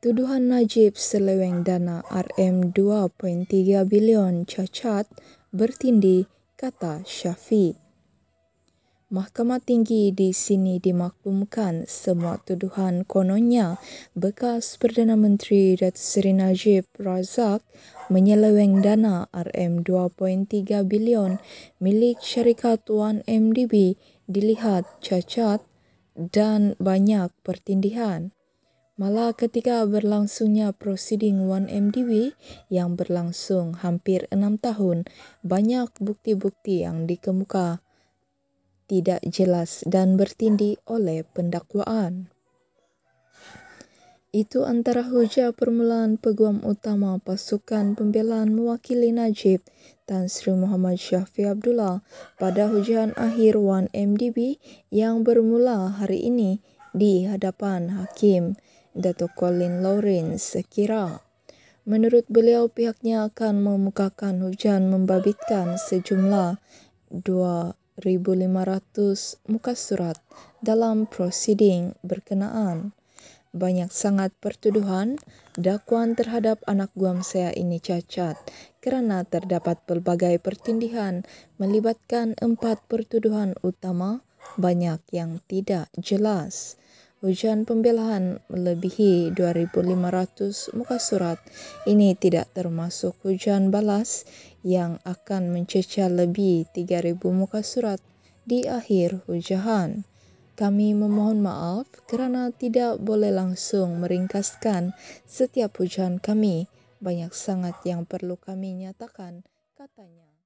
Tuduhan Najib seleweng dana RM2.3 bilion cacat bertindih, kata Syafiq. Mahkamah Tinggi di sini dimaklumkan semua tuduhan kononnya bekas Perdana Menteri Datuk Seri Najib Razak menyeleweng dana RM2.3 bilion milik syarikat 1MDB dilihat cacat dan banyak pertindihan. Malah ketika berlangsungnya prosiding 1MDB yang berlangsung hampir enam tahun, banyak bukti-bukti yang dikemukakan tidak jelas dan bertindih oleh pendakwaan. Itu antara hujah permulaan peguam utama pasukan pembelaan mewakili Najib Tan Sri Muhammad Syafi Abdullah pada hujahan akhir 1MDB yang bermula hari ini di hadapan Hakim Dato' Colin Lawrence sekira. Menurut beliau, pihaknya akan memukakan hujan membabitkan sejumlah dua 1500 muka surat dalam prosiding berkenaan. Banyak sangat pertuduhan dakwaan terhadap anak guam saya ini cacat kerana terdapat pelbagai pertindihan melibatkan empat pertuduhan utama banyak yang tidak jelas hujan pembelahan melebihi 2.500 muka surat. Ini tidak termasuk hujan balas yang akan mencecah lebih 3.000 muka surat di akhir hujahan. Kami memohon maaf kerana tidak boleh langsung meringkaskan setiap hujan kami. Banyak sangat yang perlu kami nyatakan, katanya.